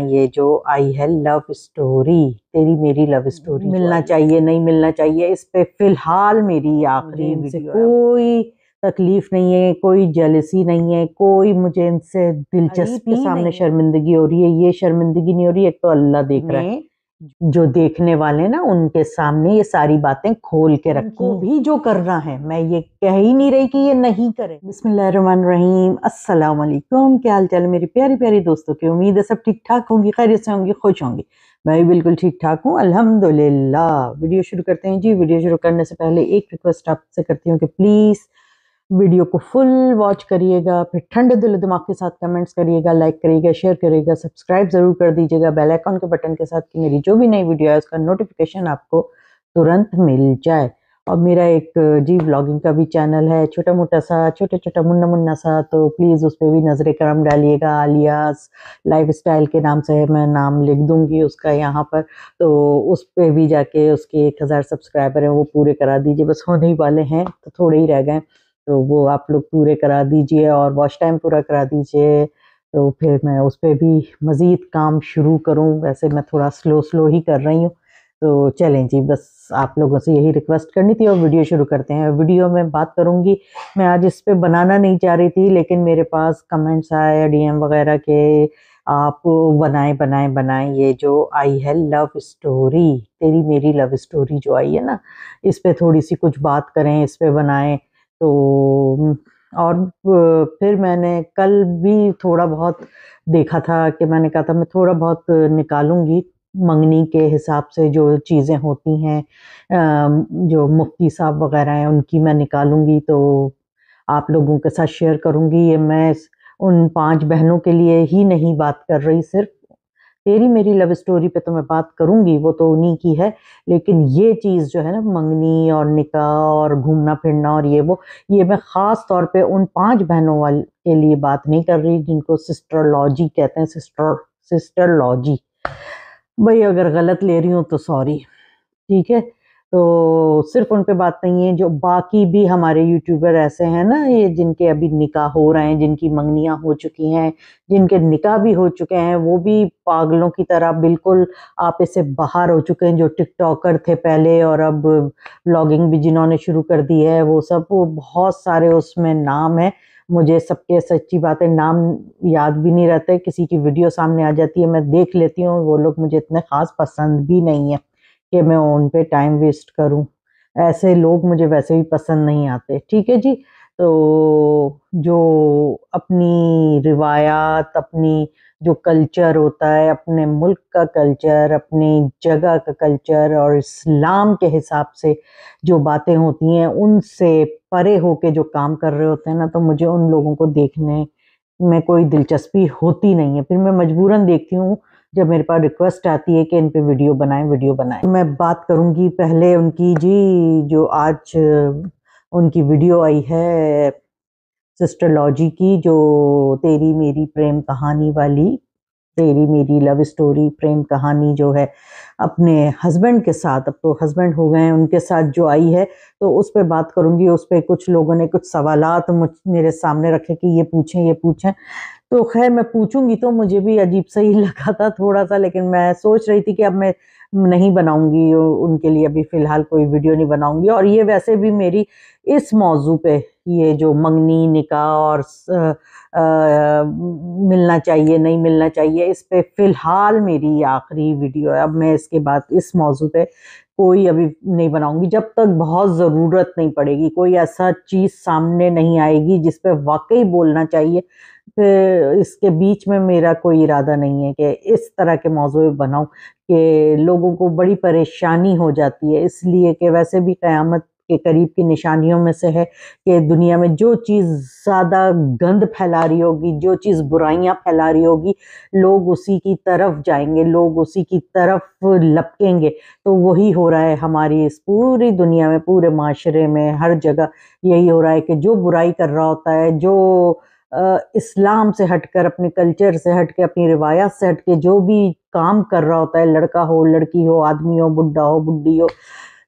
ये जो आई है लव स्टोरी तेरी मेरी लव स्टोरी मिलना चाहिए नहीं मिलना चाहिए इस पे फिलहाल मेरी हाँ आखिरी कोई तकलीफ नहीं है कोई जलसी नहीं है कोई मुझे इनसे दिलचस्पी सामने शर्मिंदगी हो रही है ये शर्मिंदगी नहीं हो रही है एक तो अल्लाह देख रहा है जो देखने वाले ना उनके सामने ये सारी बातें खोल के रखो भी जो करना है मैं ये कह ही नहीं रही कि ये नहीं करे बिस्मिल्लाहिर्रहमानिर्रहीम अस्सलाम वालेकुम क्या हाल चाल मेरी प्यारी प्यारी दोस्तों की उम्मीद है सब ठीक ठाक होंगी खैर से होंगी खुश होंगी मैं भी बिल्कुल ठीक ठाक हूँ अल्हम्दुलिल्लाह वीडियो शुरू करते हैं जी वीडियो शुरू करने से पहले एक रिक्वेस्ट आपसे करती हूँ कि प्लीज़ वीडियो को फुल वॉच करिएगा फिर ठंडे दिल दिमाग के साथ कमेंट्स करिएगा लाइक करिएगा शेयर करिएगा सब्सक्राइब ज़रूर कर दीजिएगा बेल आइकॉन के बटन के साथ कि मेरी जो भी नई वीडियो है उसका नोटिफिकेशन आपको तुरंत मिल जाए और मेरा एक जी व्लॉगिंग का भी चैनल है छोटा मोटा सा छोटा छोटा मुन्ना मुन्ना सा तो प्लीज़ उस पर भी नज़र करम डालिएगा आलियास लाइफ स्टाइल के नाम से मैं नाम लिख दूँगी उसका यहाँ पर तो उस पर भी जाके उसके एक हज़ार सब्सक्राइबर हैं वो पूरे करा दीजिए बस होने ही वाले हैं तो थोड़े ही रह गए तो वो आप लोग पूरे करा दीजिए और वॉश टाइम पूरा करा दीजिए तो फिर मैं उस पर भी मज़ीद काम शुरू करूँ वैसे मैं थोड़ा स्लो स्लो ही कर रही हूँ तो चलें जी बस आप लोगों से यही रिक्वेस्ट करनी थी और वीडियो शुरू करते हैं वीडियो में बात करूँगी मैं आज इस पर बनाना नहीं चाह रही थी लेकिन मेरे पास कमेंट्स आए एम वगैरह के आप बनाएं बनाएं बनाएं ये जो आई है लव स्टोरी तेरी मेरी लव स्टोरी जो आई है ना इस पर थोड़ी सी कुछ बात करें इस पर बनाएं तो और फिर मैंने कल भी थोड़ा बहुत देखा था कि मैंने कहा था मैं थोड़ा बहुत निकालूंगी मंगनी के हिसाब से जो चीज़ें होती हैं जो मुफ्ती साहब वगैरह हैं उनकी मैं निकालूंगी तो आप लोगों के साथ शेयर करूंगी ये मैं उन पांच बहनों के लिए ही नहीं बात कर रही सिर्फ तेरी मेरी लव स्टोरी पे तो मैं बात करूंगी वो तो उन्हीं की है लेकिन ये चीज़ जो है ना मंगनी और निकाह और घूमना फिरना और ये वो ये मैं ख़ास तौर पे उन पांच बहनों वाले के लिए बात नहीं कर रही जिनको सिस्टरलॉजी कहते हैं सिस्टर सिस्टरलॉजी भाई अगर गलत ले रही हूँ तो सॉरी ठीक है तो सिर्फ उन पे बात नहीं है जो बाकी भी हमारे यूट्यूबर ऐसे हैं ना ये जिनके अभी निकाह हो रहे हैं जिनकी मंगनियाँ हो चुकी हैं जिनके निकाह भी हो चुके हैं वो भी पागलों की तरह बिल्कुल आप इसे बाहर हो चुके हैं जो टिकटॉकर थे पहले और अब ब्लॉगिंग भी जिन्होंने शुरू कर दी है वो सब वो बहुत सारे उसमें नाम है मुझे सबके सच्ची बातें नाम याद भी नहीं रहते किसी की वीडियो सामने आ जाती है मैं देख लेती हूँ वो लोग मुझे इतने ख़ास पसंद भी नहीं है कि मैं उन पे टाइम वेस्ट करूं ऐसे लोग मुझे वैसे भी पसंद नहीं आते ठीक है जी तो जो अपनी रिवायात अपनी जो कल्चर होता है अपने मुल्क का कल्चर अपनी जगह का कल्चर और इस्लाम के हिसाब से जो बातें होती हैं उनसे परे होके जो काम कर रहे होते हैं ना तो मुझे उन लोगों को देखने में कोई दिलचस्पी होती नहीं है फिर मैं मजबूरन देखती हूँ जब मेरे पास रिक्वेस्ट आती है कि इन पे वीडियो बनाएं वीडियो बनाएं मैं बात करूंगी पहले उनकी जी जो आज उनकी वीडियो आई है सिस्टर लॉजी की जो तेरी मेरी प्रेम कहानी वाली तेरी मेरी लव स्टोरी प्रेम कहानी जो है अपने हस्बैंड के साथ अब तो हस्बैंड हो गए हैं उनके साथ जो आई है तो उस पर बात करूंगी उस पर कुछ लोगों ने कुछ सवाल मुझ मेरे सामने रखे कि ये पूछें ये पूछें तो खैर मैं पूछूंगी तो मुझे भी अजीब सा ही लगा था थोड़ा सा लेकिन मैं सोच रही थी कि अब मैं नहीं बनाऊंगी उनके लिए अभी फ़िलहाल कोई वीडियो नहीं बनाऊंगी और ये वैसे भी मेरी इस मौजू पे ये जो मंगनी निका और आ, आ, मिलना चाहिए नहीं मिलना चाहिए इस पे फ़िलहाल मेरी आखिरी वीडियो है अब मैं इसके बाद इस मौजू पे कोई अभी नहीं बनाऊंगी जब तक बहुत ज़रूरत नहीं पड़ेगी कोई ऐसा चीज़ सामने नहीं आएगी जिस वाकई बोलना चाहिए इसके बीच में मेरा कोई इरादा नहीं है कि इस तरह के मौजू बनाऊं कि लोगों को बड़ी परेशानी हो जाती है इसलिए कि वैसे भी क़्यामत के करीब की निशानियों में से है कि दुनिया में जो चीज़ ज़्यादा गंद फैला रही होगी जो चीज़ बुराइयां फैला रही होगी लोग उसी की तरफ जाएंगे लोग उसी की तरफ लपकेंगे तो वही हो रहा है हमारी इस पूरी दुनिया में पूरे माशरे में हर जगह यही हो रहा है कि जो बुराई कर रहा होता है जो इस्लाम से हटकर अपने कल्चर से हट के अपनी रिवायात से हट के जो भी काम कर रहा होता है लड़का हो लड़की हो आदमी हो बुढ़ा हो बुढ़ी हो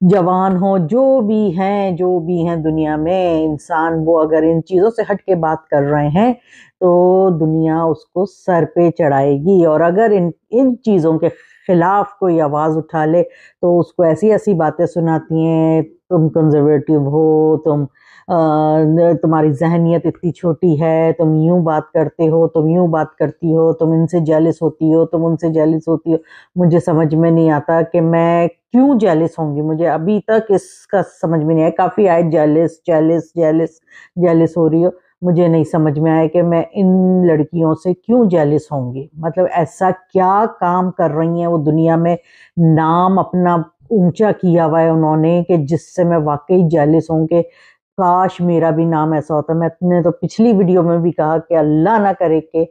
जवान हो जो भी हैं जो भी हैं दुनिया में इंसान वो अगर इन चीज़ों से हट के बात कर रहे हैं तो दुनिया उसको सर पे चढ़ाएगी और अगर इन इन चीज़ों के ख़िलाफ़ कोई आवाज़ उठा ले तो उसको ऐसी ऐसी बातें सुनाती हैं तुम कंजर्वेटिव हो तुम तुम्हारी जहनीत इतनी छोटी है तुम यूँ बात करते हो तुम यूँ बात करती हो तुम इनसे जेलिस होती हो तुम उनसे जेलिस होती हो मुझे समझ में नहीं आता कि मैं क्यों जेलिस होंगी मुझे अभी तक इसका समझ में नहीं आया काफ़ी आए जेलिस जेलिस जेलिस जेलिस हो रही हो मुझे नहीं समझ में आया कि मैं इन लड़कियों से क्यों जेलिस होंगी मतलब ऐसा क्या काम कर रही हैं वो दुनिया में नाम अपना ऊंचा किया हुआ है उन्होंने कि जिससे मैं वाकई जेलिस हूँ कि काश मेरा भी नाम ऐसा होता मैंने तो पिछली वीडियो में भी कहा कि अल्लाह ना करे कि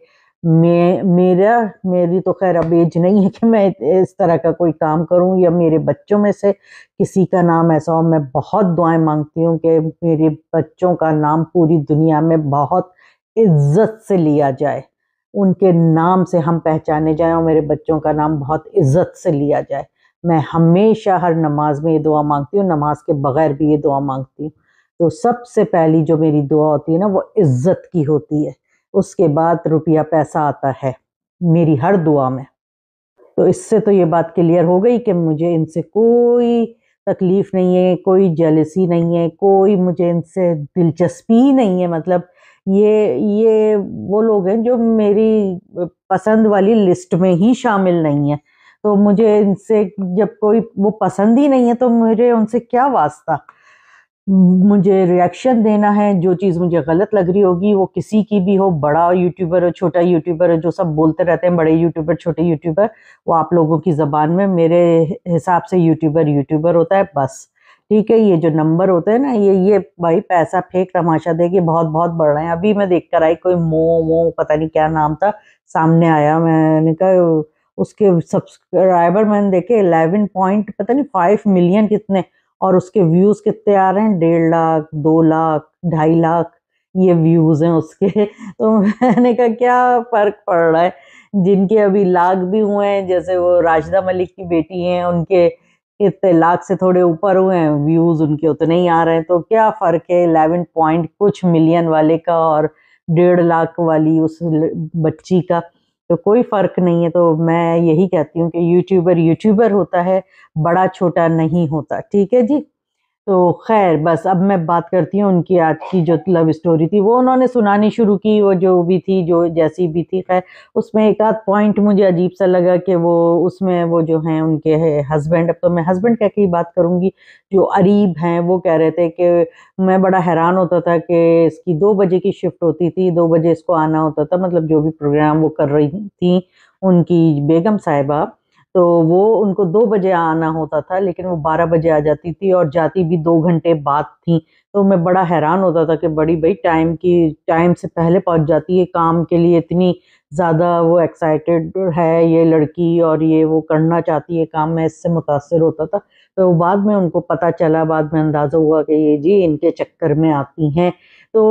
मैं मेरा मेरी तो खैर अब एज नहीं है कि मैं इस तरह का कोई काम करूं या मेरे बच्चों में से किसी का नाम ऐसा हो मैं बहुत दुआएं मांगती हूं कि मेरे बच्चों का नाम पूरी दुनिया में बहुत इज्जत से लिया जाए उनके नाम से हम पहचाने जाएं और मेरे बच्चों का नाम बहुत इज्जत से लिया जाए मैं हमेशा हर नमाज में ये दुआ मांगती हूँ नमाज के बग़ैर भी ये दुआ मांगती हूँ तो सबसे पहली जो मेरी दुआ होती है ना वो इज्जत की होती है उसके बाद रुपया पैसा आता है मेरी हर दुआ में तो इससे तो ये बात क्लियर हो गई कि मुझे इनसे कोई तकलीफ़ नहीं है कोई जलसी नहीं है कोई मुझे इनसे दिलचस्पी नहीं है मतलब ये ये वो लोग हैं जो मेरी पसंद वाली लिस्ट में ही शामिल नहीं है तो मुझे इनसे जब कोई वो पसंद ही नहीं है तो मुझे उनसे क्या वास्ता मुझे रिएक्शन देना है जो चीज़ मुझे गलत लग रही होगी वो किसी की भी हो बड़ा यूट्यूबर हो छोटा यूट्यूबर हो जो सब बोलते रहते हैं बड़े यूट्यूबर छोटे यूट्यूबर वो आप लोगों की ज़बान में मेरे हिसाब से यूट्यूबर यूट्यूबर होता है बस ठीक है ये जो नंबर होते हैं ना ये ये भाई पैसा फेंक तमाशा दे के बहुत बहुत बढ़ रहे हैं अभी मैं देख कर आई कोई मो मो पता नहीं क्या नाम था सामने आया मैंने कहा उसके सब्सक्राइबर मैंने देखे इलेवन पॉइंट पता नहीं फाइव मिलियन कितने और उसके व्यूज़ कितने आ रहे हैं डेढ़ लाख दो लाख ढाई लाख ये व्यूज़ हैं उसके तो मैंने कहा क्या फ़र्क पड़ रहा है जिनके अभी लाख भी हुए हैं जैसे वो राशिदा मलिक की बेटी हैं उनके कितने लाख से थोड़े ऊपर हुए हैं व्यूज़ उनके उतने ही आ रहे हैं तो क्या फ़र्क है इलेवन पॉइंट कुछ मिलियन वाले का और डेढ़ लाख वाली उस बच्ची का तो कोई फ़र्क नहीं है तो मैं यही कहती हूँ कि यूट्यूबर यूट्यूबर होता है बड़ा छोटा नहीं होता ठीक है जी तो खैर बस अब मैं बात करती हूँ उनकी आज की जो लव स्टोरी थी वो उन्होंने सुनानी शुरू की वो जो भी थी जो जैसी भी थी खैर उसमें एक आध पॉइंट मुझे अजीब सा लगा कि वो उसमें वो जो हैं उनके है, हस्बैंड अब तो मैं हस्बैंड कह के ही बात करूँगी जो अरीब हैं वो कह रहे थे कि मैं बड़ा हैरान होता था कि इसकी दो बजे की शिफ्ट होती थी दो बजे इसको आना होता था मतलब जो भी प्रोग्राम वो कर रही थी उनकी बेगम साहिबा तो वो उनको दो बजे आना होता था लेकिन वो बारह बजे आ जाती थी और जाती भी दो घंटे बाद थी तो मैं बड़ा हैरान होता था कि बड़ी भाई टाइम की टाइम से पहले पहुंच जाती है काम के लिए इतनी ज़्यादा वो एक्साइटेड है ये लड़की और ये वो करना चाहती है काम मैं इससे मुतासर होता था तो बाद में उनको पता चला बाद में अंदाज़ा हुआ कि ये जी इनके चक्कर में आती हैं तो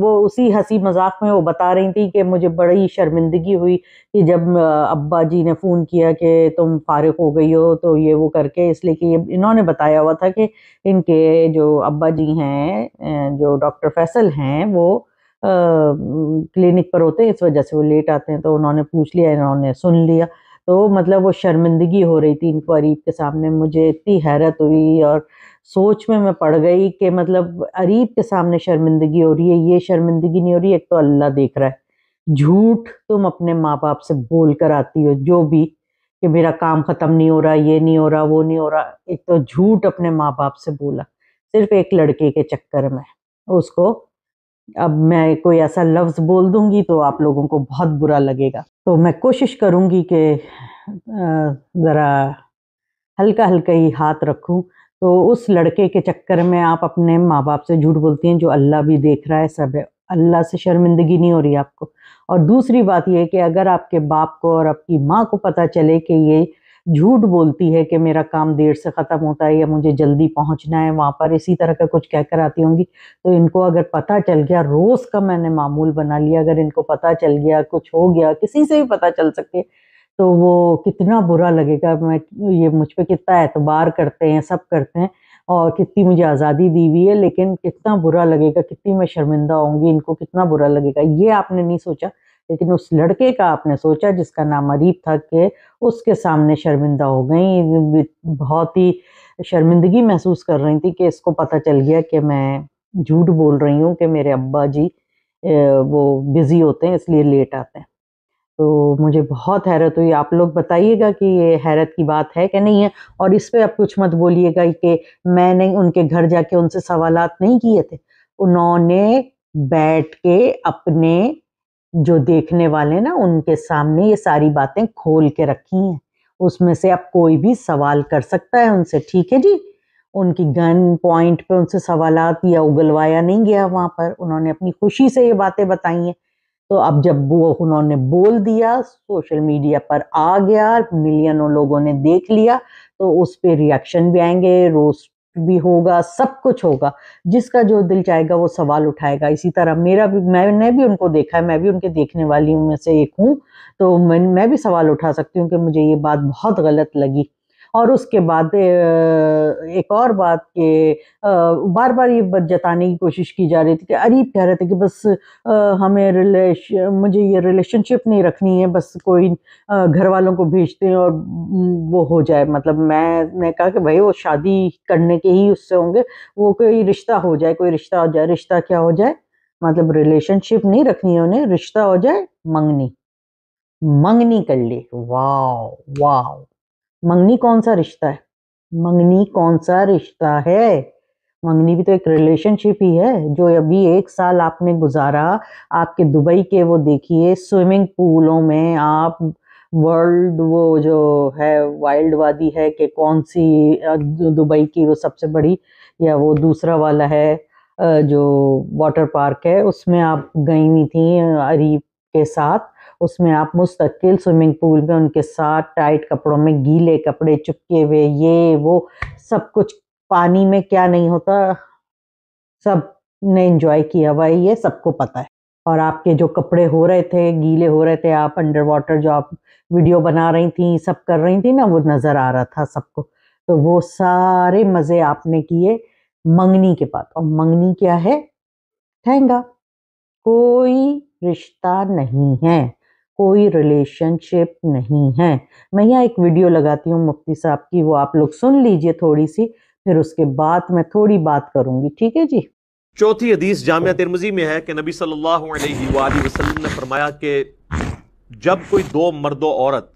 वो उसी हंसी मजाक में वो बता रही थी कि मुझे बड़ी शर्मिंदगी हुई कि जब अब्बा जी ने फ़ोन किया कि तुम फारिग हो गई हो तो ये वो करके इसलिए कि ये इन्होंने बताया हुआ था कि इनके जो अब्बा जी हैं जो डॉक्टर फैसल हैं वो क्लिनिक पर होते हैं इस वजह से वो लेट आते हैं तो उन्होंने पूछ लिया इन्होंने सुन लिया तो मतलब वो शर्मिंदगी हो रही थी इनको अरीब के सामने मुझे इतनी हैरत हुई और सोच में मैं पड़ गई कि मतलब अरीब के सामने शर्मिंदगी हो रही है ये शर्मिंदगी नहीं हो रही एक तो अल्लाह देख रहा है झूठ तुम अपने माँ बाप से बोल कर आती हो जो भी कि मेरा काम ख़त्म नहीं हो रहा ये नहीं हो रहा वो नहीं हो रहा एक तो झूठ अपने माँ बाप से बोला सिर्फ एक लड़के के चक्कर में उसको अब मैं कोई ऐसा लफ्ज़ बोल दूंगी तो आप लोगों को बहुत बुरा लगेगा तो मैं कोशिश करूंगी कि ज़रा हल्का हल्का ही हाथ रखूं तो उस लड़के के चक्कर में आप अपने माँ बाप से झूठ बोलती हैं जो अल्लाह भी देख रहा है सब है अल्लाह से शर्मिंदगी नहीं हो रही आपको और दूसरी बात यह कि अगर आपके बाप को और आपकी माँ को पता चले कि ये झूठ बोलती है कि मेरा काम देर से ख़त्म होता है या मुझे जल्दी पहुंचना है वहाँ पर इसी तरह का कुछ कहकर आती होंगी तो इनको अगर पता चल गया रोज़ का मैंने मामूल बना लिया अगर इनको पता चल गया कुछ हो गया किसी से भी पता चल सके तो वो कितना बुरा लगेगा मैं ये मुझ पर कितना एतबार करते हैं सब करते हैं और कितनी मुझे आज़ादी दी हुई है लेकिन कितना बुरा लगेगा कितनी मैं शर्मिंदा होंगी इनको कितना बुरा लगेगा ये आपने नहीं सोचा लेकिन उस लड़के का आपने सोचा जिसका नाम अरीब था कि उसके सामने शर्मिंदा हो गई बहुत ही शर्मिंदगी महसूस कर रही थी कि इसको पता चल गया कि मैं झूठ बोल रही हूँ कि मेरे अब्बा जी वो बिज़ी होते हैं इसलिए लेट आते हैं तो मुझे बहुत हैरत हुई आप लोग बताइएगा कि ये हैरत की बात है कि नहीं है और इस पर आप कुछ मत बोलिएगा कि मैंने उनके घर जाके उनसे सवाल नहीं किए थे उन्होंने बैठ के अपने जो देखने वाले ना उनके सामने ये सारी बातें खोल के रखी हैं उसमें से अब कोई भी सवाल कर सकता है उनसे ठीक है जी उनकी गन पॉइंट पे उनसे सवाल या उगलवाया नहीं गया वहाँ पर उन्होंने अपनी खुशी से ये बातें बताई हैं तो अब जब वो उन्होंने बोल दिया सोशल मीडिया पर आ गया मिलियनों लोगों ने देख लिया तो उस पर रिएक्शन भी आएंगे रोस्ट भी होगा सब कुछ होगा जिसका जो दिल चाहेगा वो सवाल उठाएगा इसी तरह मेरा भी मैंने भी उनको देखा है मैं भी उनके देखने वाली में से एक हूँ तो मैं मैं भी सवाल उठा सकती हूँ कि मुझे ये बात बहुत गलत लगी और उसके बाद एक और बात के बार बार ये जताने की कोशिश की जा रही थी कि अरीब कह रहे थे कि बस हमें रिलेश मुझे ये रिलेशनशिप नहीं रखनी है बस कोई घर वालों को भेजते हैं और वो हो जाए मतलब मैंने कहा कि भाई वो शादी करने के ही उससे होंगे वो कोई रिश्ता हो जाए कोई रिश्ता हो जाए रिश्ता क्या हो जाए मतलब रिलेशनशिप नहीं रखनी है उन्हें रिश्ता हो जाए मंगनी मंगनी कर ली वाह वाह मंगनी कौन सा रिश्ता है मंगनी कौन सा रिश्ता है मंगनी भी तो एक रिलेशनशिप ही है जो अभी एक साल आपने गुजारा आपके दुबई के वो देखिए स्विमिंग पूलों में आप वर्ल्ड वो जो है वाइल्ड वादी है कि कौन सी दुबई की वो सबसे बड़ी या वो दूसरा वाला है जो वाटर पार्क है उसमें आप गई हुई थी अरीब के साथ उसमें आप मुस्तकिल स्विमिंग पूल में उनके साथ टाइट कपड़ों में गीले कपड़े चुपके हुए ये वो सब कुछ पानी में क्या नहीं होता सब ने इंजॉय किया हुआ ये सबको पता है और आपके जो कपड़े हो रहे थे गीले हो रहे थे आप अंडर वाटर जो आप वीडियो बना रही थी सब कर रही थी ना वो नज़र आ रहा था सबको तो वो सारे मज़े आपने किए मंगनी के बाद और मंगनी क्या है ठहंगा कोई रिश्ता नहीं है कोई रिलेशनशिप नहीं है मैं यहाँ एक वीडियो लगाती हूँ मुफ्ती साहब की वो आप लोग सुन लीजिए थोड़ी सी फिर उसके बाद मैं थोड़ी बात करूंगी ठीक है जी चौथी हदीस जामिया तिरमजी में है कि नबी सल्लल्लाहु अलैहि वसल्लम ने फरमाया कि जब कोई दो मर्द औरत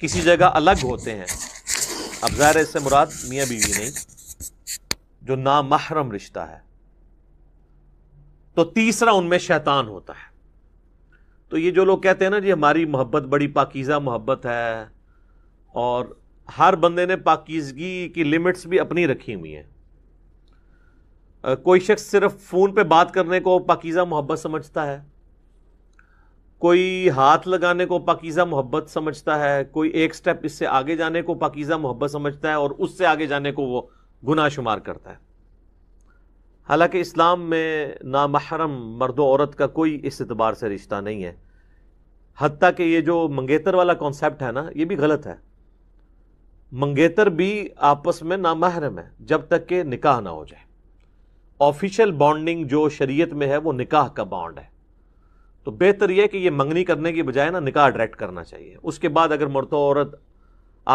किसी जगह अलग होते हैं अब जहर इससे मुराद मियाँ बीवी नहीं जो नामहरम रिश्ता है तो तीसरा उनमें शैतान होता है तो ये जो लोग कहते हैं ना जी हमारी मोहब्बत बड़ी पाकिज़ा मोहब्बत है और हर बंदे ने पाकिजगी की लिमिट्स भी अपनी रखी हुई हैं कोई शख्स सिर्फ फ़ोन पे बात करने को पाकिज़ा मोहब्बत समझता है कोई हाथ लगाने को पाकिज़ा मोहब्बत समझता है कोई एक स्टेप इससे आगे जाने को पाकिज़ा मोहब्बत समझता है और उससे आगे जाने को वो गुना शुमार करता है हालांकि इस्लाम में नामहरम मर्द औरत का कोई इस एतबार से रिश्ता नहीं है हती कि ये जो मंगेतर वाला कॉन्सेप्ट है ना ये भी गलत है मंगेतर भी आपस में नामहरम है जब तक के निकाह ना हो जाए ऑफिशियल बॉन्डिंग जो शरीयत में है वो निकाह का बॉन्ड है तो बेहतर यह कि ये मंगनी करने की बजाय ना निकाह डायरेक्ट करना चाहिए उसके बाद अगर मर्द औरत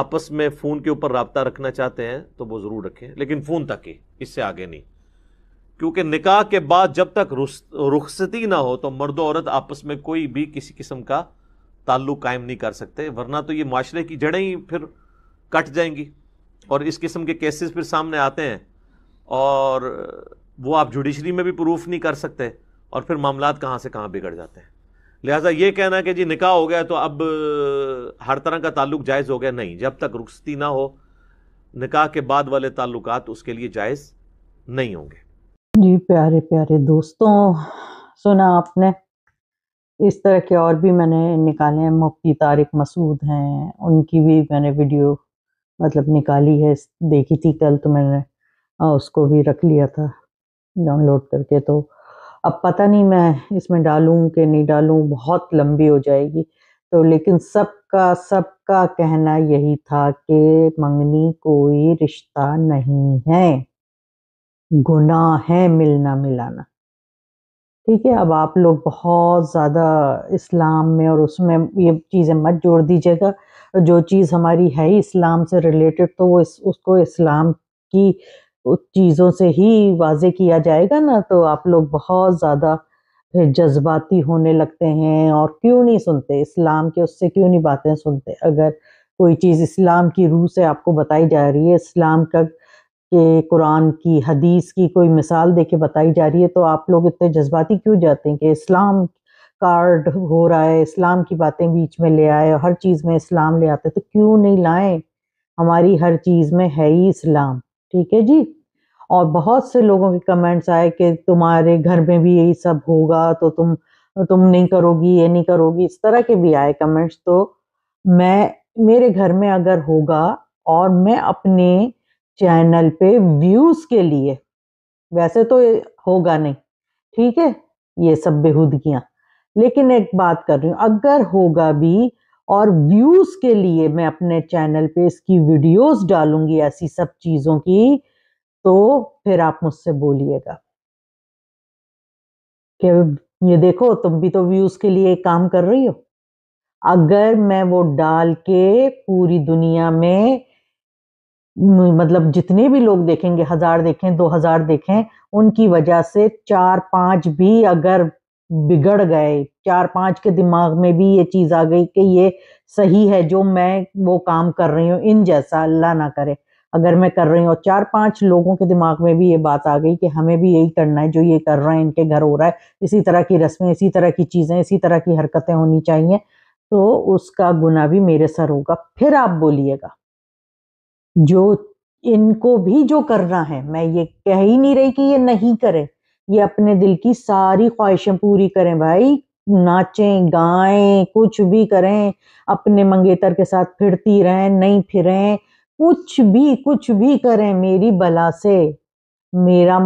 आपस में फ़ोन के ऊपर रबता रखना चाहते हैं तो वो ज़रूर रखें लेकिन फ़ोन तक ही इससे आगे नहीं क्योंकि निकाह के बाद जब तक रुखसती ना हो तो मर्द औरत आपस में कोई भी किसी किस्म का ताल्लुक कायम नहीं कर सकते वरना तो ये माशरे की जड़ें ही फिर कट जाएंगी और इस किस्म के केसेस फिर सामने आते हैं और वो आप जुडिशरी में भी प्रूफ नहीं कर सकते और फिर मामला कहाँ से कहाँ बिगड़ जाते हैं लिहाजा ये कहना कि जी निकाह हो गया तो अब हर तरह का ताल्लुक जायज़ हो गया नहीं जब तक रुखसती ना हो निकाह के बाद वाले ताल्लुक उसके लिए जायज़ नहीं होंगे जी प्यारे प्यारे दोस्तों सुना आपने इस तरह के और भी मैंने निकाले हैं मुफ्ती तारिक मसूद हैं उनकी भी मैंने वीडियो मतलब निकाली है देखी थी कल तो मैंने उसको भी रख लिया था डाउनलोड करके तो अब पता नहीं मैं इसमें डालूं कि नहीं डालूं बहुत लंबी हो जाएगी तो लेकिन सबका सबका कहना यही था कि मंगनी कोई रिश्ता नहीं है गुनाह है मिलना मिलाना ठीक है अब आप लोग बहुत ज़्यादा इस्लाम में और उसमें ये चीज़ें मत जोड़ दीजिएगा जो चीज़ हमारी है इस्लाम से रिलेटेड तो वो इस, उसको इस्लाम की चीज़ों से ही वाजे किया जाएगा ना तो आप लोग बहुत ज़्यादा फिर जज्बाती होने लगते हैं और क्यों नहीं सुनते इस्लाम के उससे क्यों नहीं बातें सुनते अगर कोई चीज़ इस्लाम की रूह से आपको बताई जा रही है इस्लाम का कि कुरान की हदीस की कोई मिसाल दे के बताई जा रही है तो आप लोग इतने जज्बाती क्यों जाते हैं कि इस्लाम कार्ड हो रहा है इस्लाम की बातें बीच में ले आए हर चीज़ में इस्लाम ले आते तो क्यों नहीं लाएं हमारी हर चीज़ में है ही इस्लाम ठीक है जी और बहुत से लोगों के कमेंट्स आए कि तुम्हारे घर में भी यही सब होगा तो तुम तुम नहीं करोगी ये नहीं करोगी इस तरह के भी आए कमेंट्स तो मैं मेरे घर में अगर होगा और मैं अपने चैनल पे व्यूज के लिए वैसे तो होगा नहीं ठीक है ये सब बेहूदगियां लेकिन एक बात कर रही हूँ अगर होगा भी और व्यूज के लिए मैं अपने चैनल पे इसकी वीडियोस डालूंगी ऐसी सब चीज़ों की तो फिर आप मुझसे बोलिएगा कि ये देखो तुम भी तो व्यूज के लिए काम कर रही हो अगर मैं वो डाल के पूरी दुनिया में मतलब जितने भी लोग देखेंगे हजार देखें दो हजार देखें उनकी वजह से चार पांच भी अगर बिगड़ गए चार पांच के दिमाग में भी ये चीज़ आ गई कि ये सही है जो मैं वो काम कर रही हूँ इन जैसा अल्लाह ना करे अगर मैं कर रही हूँ और चार पांच लोगों के दिमाग में भी ये बात आ गई कि हमें भी यही करना है जो ये कर रहे हैं इनके घर हो रहा है इसी तरह की रस्में इसी तरह की चीज़ें इसी तरह की हरकतें होनी चाहिए तो उसका गुना भी मेरे सर होगा फिर आप बोलिएगा जो इनको भी जो करना है मैं ये कह ही नहीं रही कि ये नहीं करें ये अपने दिल की सारी ख्वाहिशें पूरी करें भाई नाचें गाएं कुछ भी करें अपने मंगेतर के साथ फिरती रहें नहीं फिरें कुछ भी कुछ भी करें मेरी बला से मेरा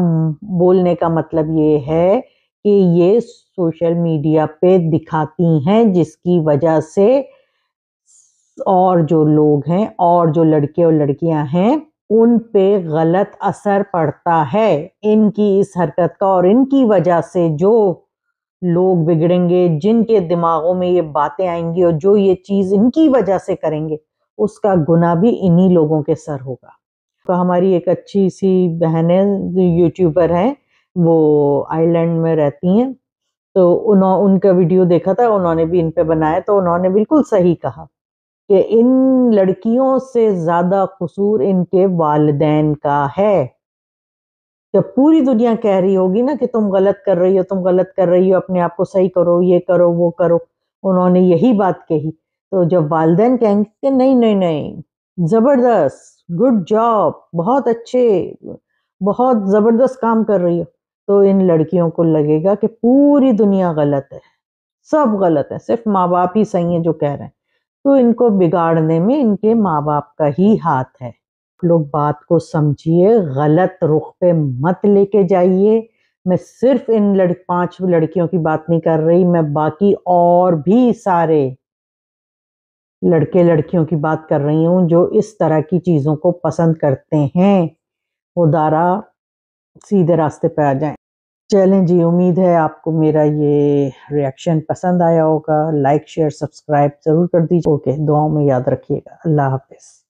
बोलने का मतलब ये है कि ये सोशल मीडिया पे दिखाती हैं जिसकी वजह से और जो लोग हैं और जो लड़के और लड़कियां हैं उन पे गलत असर पड़ता है इनकी इस हरकत का और इनकी वजह से जो लोग बिगड़ेंगे जिनके दिमागों में ये बातें आएंगी और जो ये चीज़ इनकी वजह से करेंगे उसका गुना भी इन्हीं लोगों के सर होगा तो हमारी एक अच्छी सी बहन है यूट्यूबर हैं वो आइलैंड में रहती हैं तो उन्होंने उनका वीडियो देखा था उन्होंने भी इन पे बनाया तो उन्होंने बिल्कुल सही कहा कि इन लड़कियों से ज़्यादा कसूर इनके वालदेन का है जब तो पूरी दुनिया कह रही होगी ना कि तुम गलत कर रही हो तुम गलत कर रही हो अपने आप को सही करो ये करो वो करो उन्होंने यही बात कही तो जब वालदेन कहेंगे कि नहीं नहीं नहीं ज़बरदस्त गुड जॉब बहुत अच्छे बहुत ज़बरदस्त काम कर रही हो तो इन लड़कियों को लगेगा कि पूरी दुनिया गलत है सब गलत है सिर्फ माँ बाप ही सही हैं जो कह रहे हैं तो इनको बिगाड़ने में इनके माँ बाप का ही हाथ है लोग बात को समझिए गलत रुख पे मत लेके जाइए मैं सिर्फ इन लड़ पांच लड़कियों की बात नहीं कर रही मैं बाकी और भी सारे लड़के लड़कियों की बात कर रही हूँ जो इस तरह की चीज़ों को पसंद करते हैं वो दारा सीधे रास्ते पर आ जाए चलें जी उम्मीद है आपको मेरा ये रिएक्शन पसंद आया होगा लाइक शेयर सब्सक्राइब ज़रूर कर दीजिए ओके दुआओं में याद रखिएगा अल्लाह हाफिज़